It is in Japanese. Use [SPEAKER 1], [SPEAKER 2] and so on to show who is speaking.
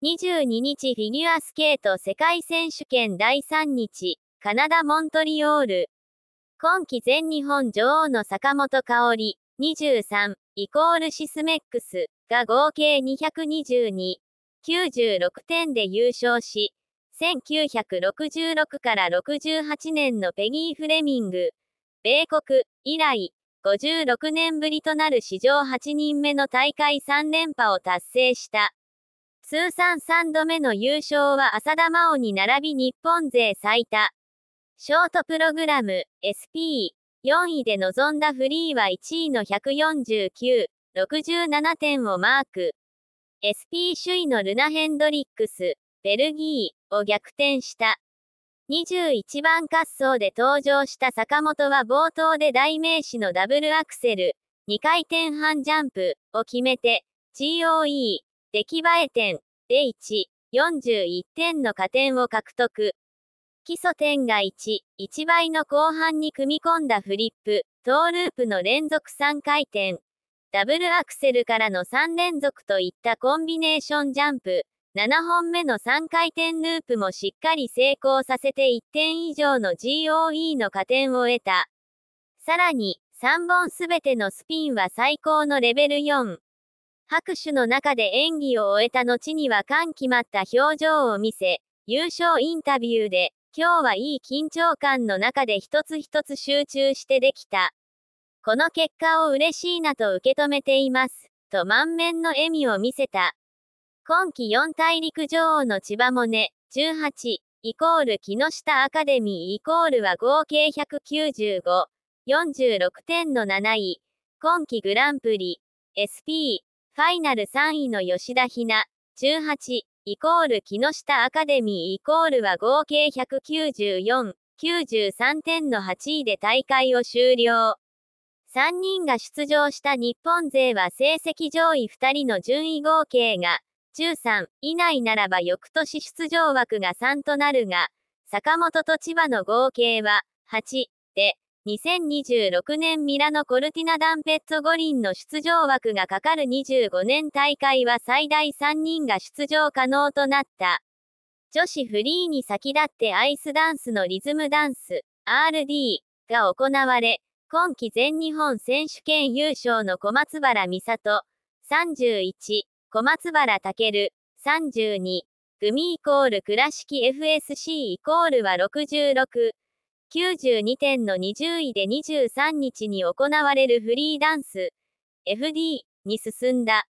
[SPEAKER 1] 22日フィギュアスケート世界選手権第3日、カナダ・モントリオール。今季全日本女王の坂本香織、23、イコールシスメックスが合計222、96点で優勝し、1966から68年のペギー・フレミング、米国以来、56年ぶりとなる史上8人目の大会3連覇を達成した。通算3度目の優勝は浅田真央に並び日本勢最多。ショートプログラム SP4 位で臨んだフリーは1位の149、67点をマーク。SP 首位のルナ・ヘンドリックス、ベルギーを逆転した。21番滑走で登場した坂本は冒頭で代名詞のダブルアクセル、2回転半ジャンプを決めて、GOE 出来栄え点で1、41点の加点を獲得。基礎点が1、1倍の後半に組み込んだフリップ、トーループの連続3回転、ダブルアクセルからの3連続といったコンビネーションジャンプ、7本目の3回転ループもしっかり成功させて1点以上の GOE の加点を得た。さらに、3本すべてのスピンは最高のレベル4。拍手の中で演技を終えた後には感極まった表情を見せ、優勝インタビューで、今日はいい緊張感の中で一つ一つ集中してできた。この結果を嬉しいなと受け止めています、と満面の笑みを見せた。今季四大陸女王の千葉萌音、18、イコール木下アカデミーイコールは合計195、46点の7位、今季グランプリ、SP、ファイナル3位の吉田ひな、18、イコール木下アカデミーイコールは合計194、93点の8位で大会を終了。3人が出場した日本勢は成績上位2人の順位合計が13以内ならば翌年出場枠が3となるが、坂本と千葉の合計は8で、2026年ミラノ・コルティナ・ダンペッツォ五輪の出場枠がかかる25年大会は最大3人が出場可能となった。女子フリーに先立ってアイスダンスのリズムダンス、RD が行われ、今季全日本選手権優勝の小松原美里、31、小松原健、32、組イコール倉敷 FSC イコールは66、92点の20位で23日に行われるフリーダンス FD に進んだ。